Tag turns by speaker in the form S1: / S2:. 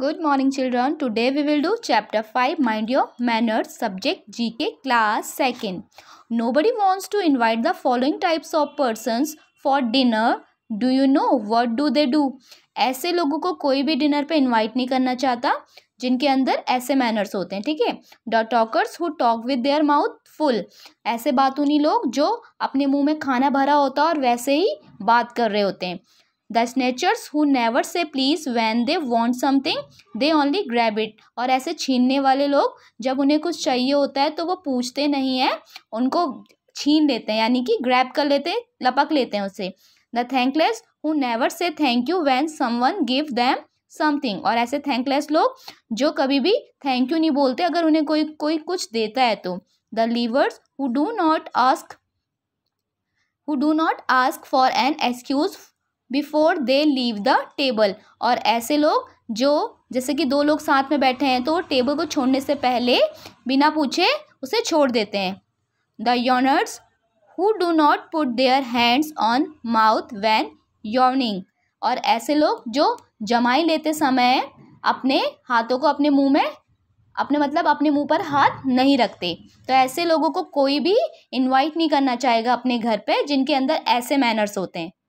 S1: good morning children today we will do chapter five mind your manners subject GK class second nobody wants to invite the following types of person for dinner do you know what do they do ऐसे लोगों को कोई भी dinner पर invite नहीं करना चाहता जिनके अंदर ऐसे मैनर्स होते हैं ठीक है the talkers who talk with their mouth full ऐसे बात उन्हीं लोग जो अपने मुंह में खाना भरा होता है और वैसे ही बात कर रहे होते हैं the snatchers who never say please when they want something they only grab it और ऐसे छीनने वाले लोग जब उन्हें कुछ चाहिए होता है तो वो पूछते नहीं हैं उनको छीन लेते हैं यानी कि ग्रैब कर लेते लपक लेते हैं उसे the thankless who never say thank you when someone give them something और ऐसे थैंकलेस लोग जो कभी भी थैंक यू नहीं बोलते अगर उन्हें कोई कोई कुछ देता है तो the leavers who do not ask who do not ask for an excuse before they leave the table और ऐसे लोग जो जैसे कि दो लोग साथ में बैठे हैं तो टेबल को छोड़ने से पहले बिना पूछे उसे छोड़ देते हैं the yawners who do not put their hands on mouth when yawning और ऐसे लोग जो जमाई लेते समय अपने हाथों को अपने मुंह में अपने मतलब अपने मुंह पर हाथ नहीं रखते तो ऐसे लोगों को कोई भी इनवाइट नहीं करना चाहेगा अपने घर पे जिनके अंदर ऐसे मैनर्स होते हैं